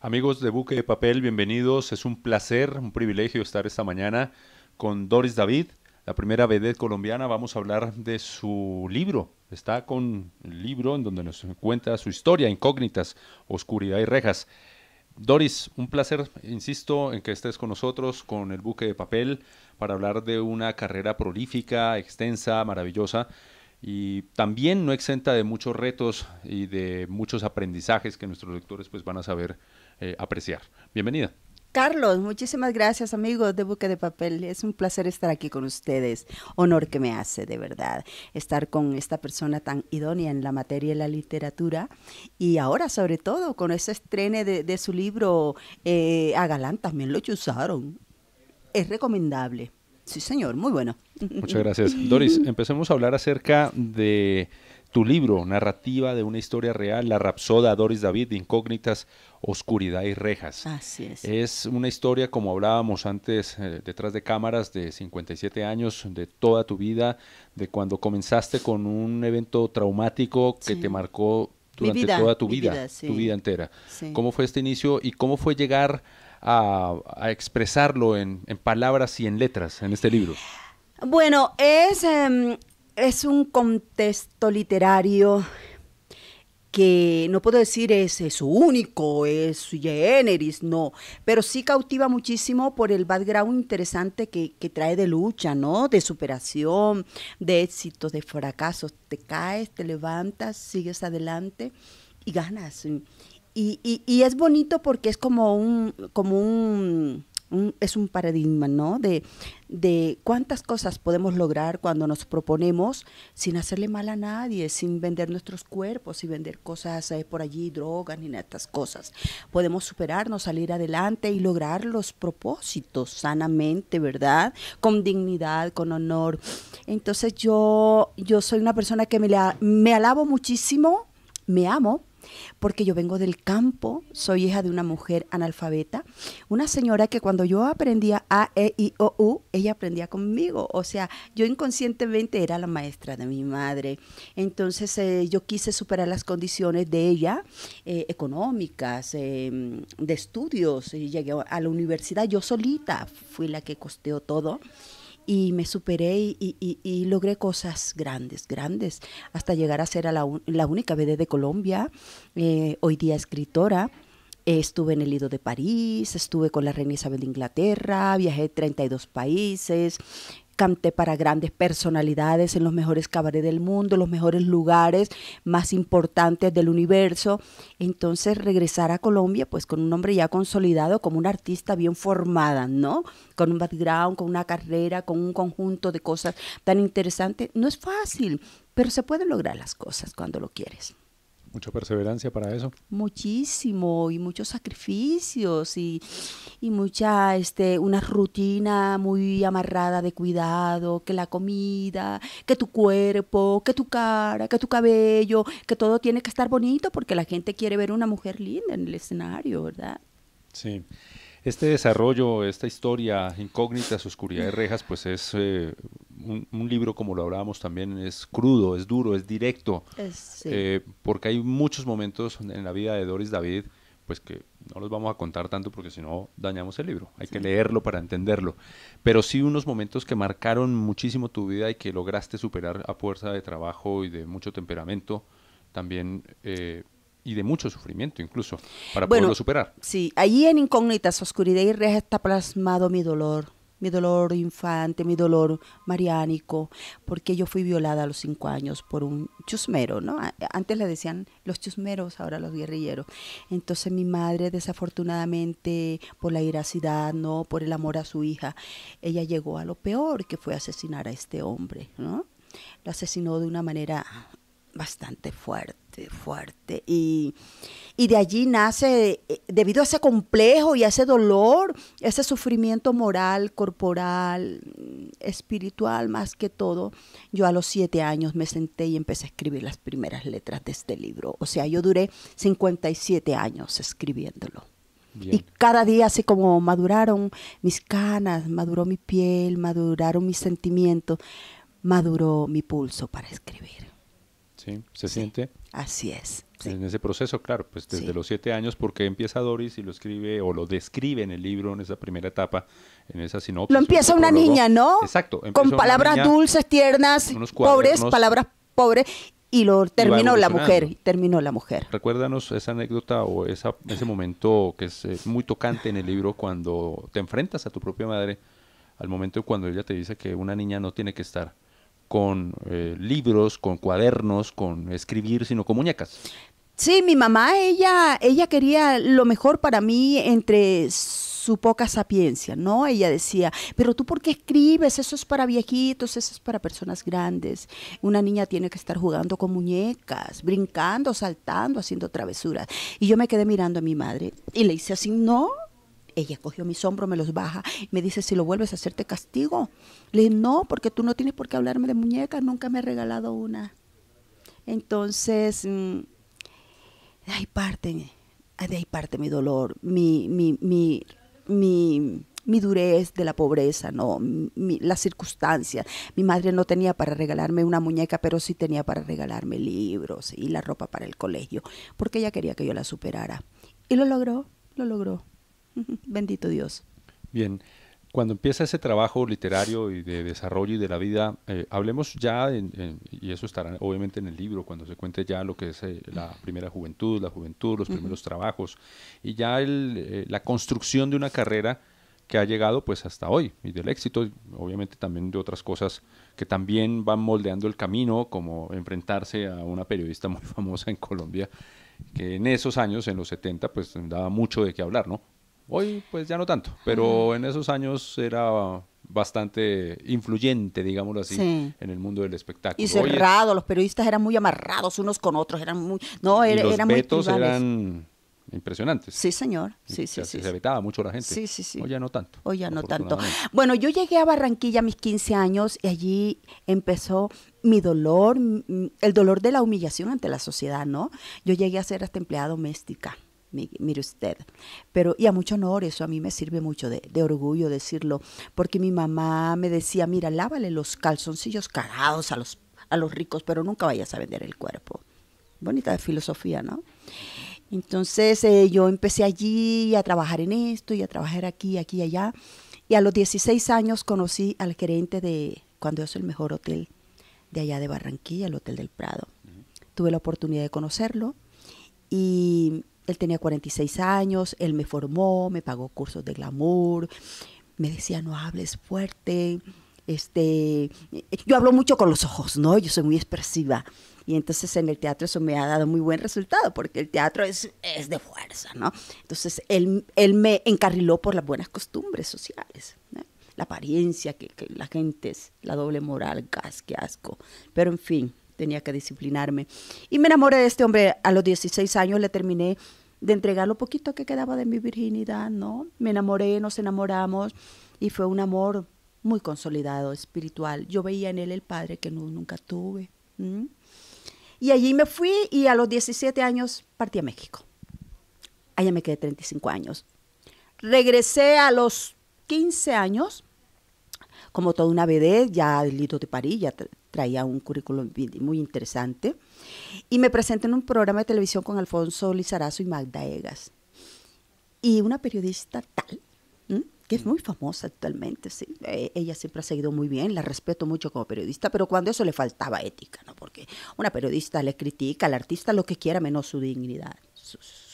Amigos de Buque de Papel, bienvenidos. Es un placer, un privilegio estar esta mañana con Doris David, la primera vedette colombiana. Vamos a hablar de su libro. Está con el libro en donde nos cuenta su historia, Incógnitas, Oscuridad y Rejas. Doris, un placer, insisto, en que estés con nosotros, con el buque de papel, para hablar de una carrera prolífica, extensa, maravillosa, y también no exenta de muchos retos y de muchos aprendizajes que nuestros lectores pues van a saber eh, apreciar. Bienvenida. Carlos, muchísimas gracias amigos de Buque de Papel. Es un placer estar aquí con ustedes. Honor que me hace, de verdad, estar con esta persona tan idónea en la materia y la literatura. Y ahora, sobre todo, con ese estrene de, su libro, eh, a Galán también lo chusaron. Es recomendable. Sí, señor, muy bueno. Muchas gracias. Doris, empecemos a hablar acerca de tu libro, Narrativa de una historia real, La Rapsoda, Doris David, de Incógnitas, Oscuridad y Rejas. Así es. Es una historia, como hablábamos antes, eh, detrás de cámaras, de 57 años, de toda tu vida, de cuando comenzaste con un evento traumático que te marcó durante toda tu vida, tu vida entera. ¿Cómo fue este inicio y cómo fue llegar a, expresarlo en, palabras y en letras en este libro? Bueno, es, em, es un contexto literario que no puedo decir es, su único, es su generis, no, pero sí cautiva muchísimo por el background interesante que, trae de lucha, ¿no? De superación, de éxitos, de fracasos. Te caes, te levantas, sigues adelante y ganas. Y, y es bonito porque es como un, como un es un paradigma, ¿no? De, de cuántas cosas podemos lograr cuando nos proponemos sin hacerle mal a nadie, sin vender nuestros cuerpos y vender cosas eh, por allí, drogas ni estas cosas. Podemos superarnos, salir adelante y lograr los propósitos sanamente, ¿verdad? Con dignidad, con honor. Entonces yo, yo soy una persona que me, me alabo muchísimo, me amo porque yo vengo del campo, soy hija de una mujer analfabeta, una señora que cuando yo aprendía A, E, I, O, U, ella aprendía conmigo, o sea, yo inconscientemente era la maestra de mi madre, entonces eh, yo quise superar las condiciones de ella, eh, económicas, eh, de estudios, y llegué a la universidad, yo solita fui la que costeó todo y me superé y, logré cosas grandes, grandes, hasta llegar a ser la, única BD de Colombia, eh, hoy día escritora. estuve en el Lido de París, estuve con la reina Isabel de Inglaterra, viajé 32 países, canté para grandes personalidades en los mejores cabarets del mundo, los mejores lugares más importantes del universo. Entonces regresar a Colombia pues con un hombre ya consolidado, como una artista bien formada, ¿no? Con un background, con una carrera, con un conjunto de cosas tan interesantes. No es fácil, pero se pueden lograr las cosas cuando lo quieres. Mucha perseverancia para eso. Muchísimo y muchos sacrificios y, mucha, este, una rutina muy amarrada de cuidado, que la comida, que tu cuerpo, que tu cara, que tu cabello, que todo tiene que estar bonito porque la gente quiere ver una mujer linda en el escenario, ¿verdad? Sí este desarrollo, esta historia, incógnitas, oscuridad de rejas, pues es eh, un, libro, como lo hablábamos también, es crudo, es duro, es directo, eh, porque hay muchos momentos en la vida de Doris David, pues que no los vamos a contar tanto porque si no dañamos el libro, hay que leerlo para entenderlo, pero sí unos momentos que marcaron muchísimo tu vida y que lograste superar a fuerza de trabajo y de mucho temperamento, también... Eh, y de mucho sufrimiento incluso, para poderlo superar. Sí, allí en Incógnitas, Oscuridad y Reja está plasmado mi dolor, mi dolor infante, mi dolor mariánico, porque yo fui violada a los cinco años por un chusmero, ¿no? Antes le decían los chusmeros, ahora los guerrilleros. Entonces mi madre, desafortunadamente, por la iracidad, ¿no? Por el amor a su hija, ella llegó a lo peor, que fue asesinar a este hombre, ¿no? Lo asesinó de una manera bastante fuerte, fuerte. Y, de allí nace, eh, debido a ese complejo y a ese dolor, ese sufrimiento moral, corporal, espiritual más que todo, yo a los siete años me senté y empecé a escribir las primeras letras de este libro. O sea, yo duré 57 años escribiéndolo. Y cada día, así como maduraron mis canas, maduró mi piel, maduraron mis sentimientos, maduró mi pulso para escribir se siente. Así es. En ese proceso, claro, pues desde los siete años, porque empieza Doris y lo escribe o lo describe en el libro, en esa primera etapa, en esa sinopsis. Lo empieza una niña, ¿no? Exacto. Con palabras dulces, tiernas, pobres, palabras pobres, y lo terminó la mujer, terminó la mujer. Recuérdanos esa anécdota o esa, ese momento que es, muy tocante en el libro cuando te enfrentas a tu propia madre, al momento cuando ella te dice que una niña no tiene que estar con eh, libros, con cuadernos, con escribir, sino con muñecas. Sí, mi mamá, ella, ella quería lo mejor para mí entre su poca sapiencia, ¿no? Ella decía, pero tú por qué escribes, eso es para viejitos, eso es para personas grandes. Una niña tiene que estar jugando con muñecas, brincando, saltando, haciendo travesuras. Y yo me quedé mirando a mi madre y le hice así, no, ella cogió mis hombros, me los baja, y me dice, si lo vuelves a hacerte castigo. Le dije, no, porque tú no tienes por qué hablarme de muñecas, nunca me he regalado una. Entonces, mm, de ahí parte, de parte mi dolor, mi, mi, mi, mi mi durez de la pobreza, no, mi, las circunstancias. Mi madre no tenía para regalarme una muñeca, pero sí tenía para regalarme libros y la ropa para el colegio, porque ella quería que yo la superara. Y lo logró, lo logró. Bendito Dios. Bien, cuando empieza ese trabajo literario y de desarrollo y de la vida, eh, hablemos ya, y eso estará obviamente en el libro, cuando se cuente ya lo que es eh, la primera juventud, la juventud, los primeros trabajos, y ya eh, la construcción de una carrera que ha llegado pues hasta hoy y del éxito, obviamente también de otras cosas que también van moldeando el camino, como enfrentarse a una periodista muy famosa en Colombia, que en esos años, en los 70, pues daba mucho de qué hablar, ¿no? Hoy pues ya no tanto, pero en esos años era bastante influyente, digámoslo así, en el mundo del espectáculo. Y cerrado, los periodistas eran muy amarrados unos con otros, eran muy... No, los eran eran impresionantes. Sí, señor. Sí, sí, sí, se evitaba mucho la gente. Sí, sí, sí. Hoy ya no tanto. Hoy ya no tanto. Bueno, yo llegué a Barranquilla a mis 15 años y allí empezó mi dolor, el dolor de la humillación ante la sociedad, ¿no? Yo llegué a ser hasta empleada doméstica mire usted. Pero, y a mucho honor, eso a mí me sirve mucho de, orgullo decirlo, porque mi mamá me decía, mira, lávale los calzoncillos cagados a los, a los ricos, pero nunca vayas a vender el cuerpo. Bonita filosofía, ¿no? Entonces eh, yo empecé allí a trabajar en esto y a trabajar aquí, aquí, y allá. Y a los 16 años conocí al gerente de, cuando es el mejor hotel de allá de Barranquilla, el Hotel del Prado. Tuve la oportunidad de conocerlo y él tenía 46 años, él me formó, me pagó cursos de glamour, me decía, no hables fuerte. Este, yo hablo mucho con los ojos, ¿no? Yo soy muy expresiva. Y entonces en el teatro eso me ha dado muy buen resultado, porque el teatro es, es de fuerza, ¿no? Entonces él, él me encarriló por las buenas costumbres sociales, la apariencia, que, que la gente es la doble moral, gas, qué asco. Pero en fin, tenía que disciplinarme. Y me enamoré de este hombre a los 16 años, le terminé de entregar lo poquito que quedaba de mi virginidad, ¿no? Me enamoré, nos enamoramos y fue un amor muy consolidado, espiritual. Yo veía en él el padre que nunca tuve. Y allí me fui y a los 17 años partí a México. Allá me quedé 35 años. Regresé a los 15 años, como toda una bebé, ya delito de París, ya traía un currículum muy interesante. Y me presenté en un programa de televisión con Alfonso Lizarazo y Magda Egas. Y una periodista tal, que es mm. muy famosa actualmente, sí. Eh, ella siempre ha seguido muy bien, la respeto mucho como periodista, pero cuando eso le faltaba ética, ¿no? Porque una periodista le critica al artista lo que quiera menos su dignidad,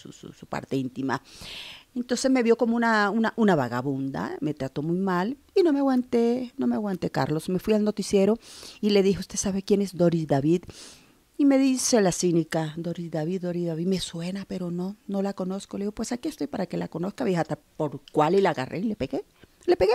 su, parte íntima. Entonces me vio como una, una, vagabunda, me trató muy mal y no me aguanté, no me aguanté, Carlos. Me fui al noticiero y le dije, ¿usted sabe quién es Doris David? Y me dice la cínica, Doris David, Doris David, me suena, pero no, no la conozco. Le digo, pues aquí estoy para que la conozca, hasta por cuál y la agarré y le pegué, le pegué.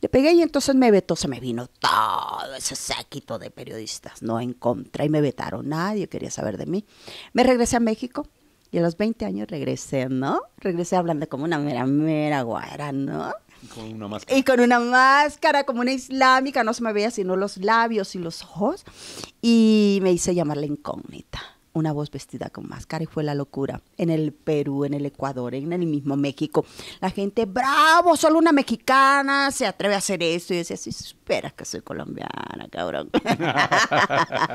Le pegué y entonces me vetó, se me vino todo ese séquito de periodistas, no en contra, y me vetaron, nadie quería saber de mí. Me regresé a México, y a los 20 años regresé, ¿no? Regresé hablando como una mera, mera guara, ¿no? Y con una máscara. Y con una máscara, como una islámica, no se me veía sino los labios y los ojos. Y me hice llamar la incógnita una voz vestida con máscara y fue la locura. En el Perú, en el Ecuador, en el mismo México, la gente, bravo, solo una mexicana se atreve a hacer eso. Y decía, si esperas que soy colombiana, cabrón.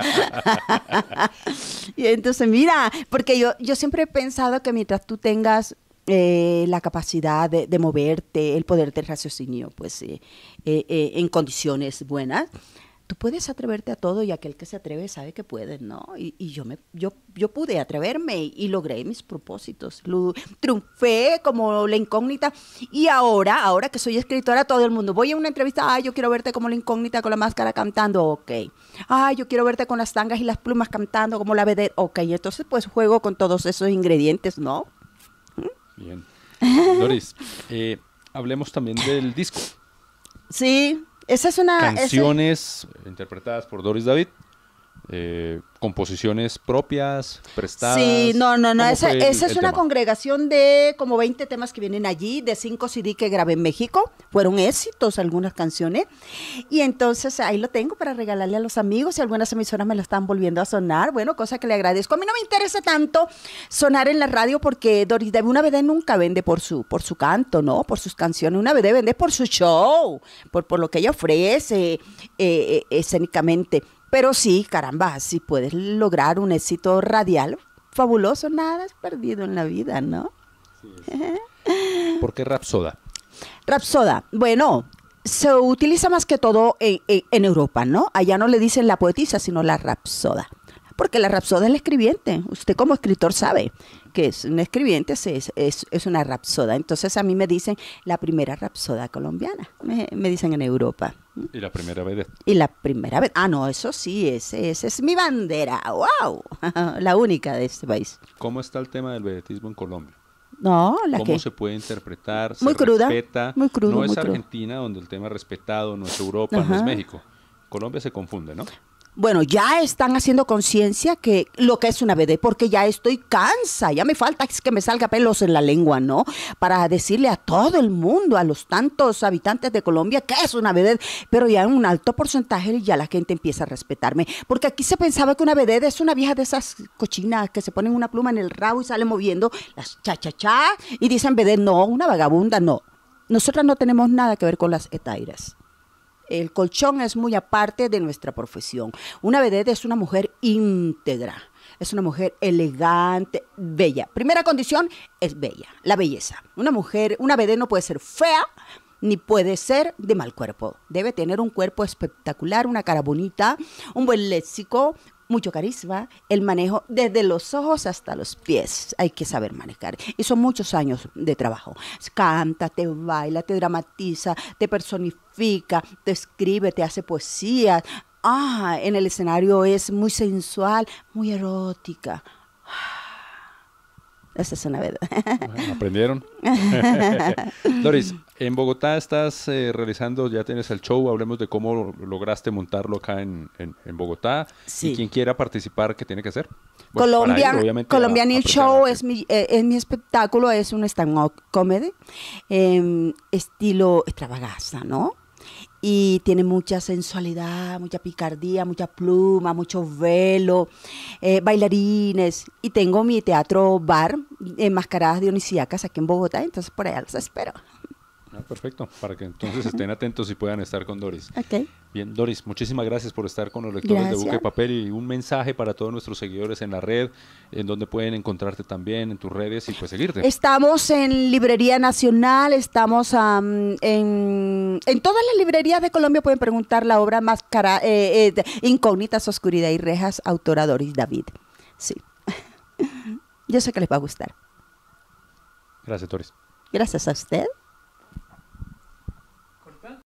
y entonces, mira, porque yo, yo siempre he pensado que mientras tú tengas eh, la capacidad de, moverte, el poder del raciocinio, pues eh, eh, en condiciones buenas, tú puedes atreverte a todo y aquel que se atreve sabe que puede, ¿no? Y, yo, me, yo, yo pude atreverme y, logré mis propósitos. triunfé como la incógnita y ahora, ahora que soy escritora, todo el mundo, voy a una entrevista, ay, yo quiero verte como la incógnita con la máscara cantando, ok. Ay, yo quiero verte con las tangas y las plumas cantando como la BD, ok. Entonces, pues juego con todos esos ingredientes, ¿no? ¿Mm? Bien. Doris, eh, hablemos también del disco. Sí. Esas son las Canciones interpretadas por Doris David. Eh, composiciones propias, prestadas. Sí, no, no, no, esa, es una congregación de como 20 temas que vienen allí, de 5 CD que grabé en México, fueron éxitos algunas canciones, y entonces ahí lo tengo para regalarle a los amigos y algunas emisoras me lo están volviendo a sonar, bueno, cosa que le agradezco. A mí no me interesa tanto sonar en la radio porque Doris de una vez nunca vende por su, por su canto, ¿no? Por sus canciones, una vez vende por su show, por, por lo que ella ofrece eh, eh, escénicamente. Pero sí, caramba, si puedes lograr un éxito radial, fabuloso, nada has perdido en la vida, ¿no? ¿Por qué Rapsoda? Rapsoda, bueno, se utiliza más que todo en, en Europa, ¿no? Allá no le dicen la poetisa, sino la Rapsoda porque la rapsoda es la escribiente. Usted como escritor sabe que es una escribiente, es, una rapsoda. Entonces a mí me dicen la primera rapsoda colombiana, me, dicen en Europa. Y la primera vez. Y la primera vez. Ah, no, eso sí, esa ese es mi bandera. ¡Wow! la única de este país. ¿Cómo está el tema del vedetismo en Colombia? No, la ¿Cómo se puede interpretar? Muy cruda. Muy no es Argentina donde el tema es respetado, no es Europa, no es México. Colombia se confunde, ¿no? bueno, ya están haciendo conciencia que lo que es una BD, porque ya estoy cansa, ya me falta que me salga pelos en la lengua, ¿no? Para decirle a todo el mundo, a los tantos habitantes de Colombia, que es una BD, pero ya en un alto porcentaje ya la gente empieza a respetarme, porque aquí se pensaba que una BD es una vieja de esas cochinas que se ponen una pluma en el rabo y salen moviendo las cha cha cha y dicen BD, no, una vagabunda, no. Nosotras no tenemos nada que ver con las etairas el colchón es muy aparte de nuestra profesión. Una vedette es una mujer íntegra, es una mujer elegante, bella. Primera condición es bella, la belleza. Una mujer, una vedette no puede ser fea, ni puede ser de mal cuerpo. Debe tener un cuerpo espectacular, una cara bonita, un buen léxico, mucho carisma, el manejo desde los ojos hasta los pies. Hay que saber manejar. Y son muchos años de trabajo. Canta, te baila, te dramatiza, te personifica, te escribe, te hace poesía. Ah, en el escenario es muy sensual, muy erótica. Ah. Esa es una verdad. aprendieron. Doris, en Bogotá estás eh, realizando, ya tienes el show, hablemos de cómo lograste montarlo acá en, Bogotá. Y quien quiera participar, ¿qué tiene que hacer? Colombia Colombian, el Show es mi, eh, es mi espectáculo, es un stand-up comedy, em, estilo extravaganza, ¿no? y tiene mucha sensualidad, mucha picardía, mucha pluma, mucho velo, eh, bailarines. Y tengo mi teatro bar, en eh, Mascaradas dionisíacas aquí en Bogotá, entonces por allá los espero. Ah, perfecto, para que entonces estén atentos y puedan estar con Doris. Okay. Bien, Doris, muchísimas gracias por estar con los lectores de Buque Papel y un mensaje para todos nuestros seguidores en la red, en donde pueden encontrarte también en tus redes y pues seguirte. Estamos en Librería Nacional, estamos en, en, todas las librerías de Colombia, pueden preguntar la obra más eh, eh, Incógnitas, Oscuridad y Rejas, autora Doris David. Sí, yo sé que les va a gustar. Gracias, Doris. Gracias a usted.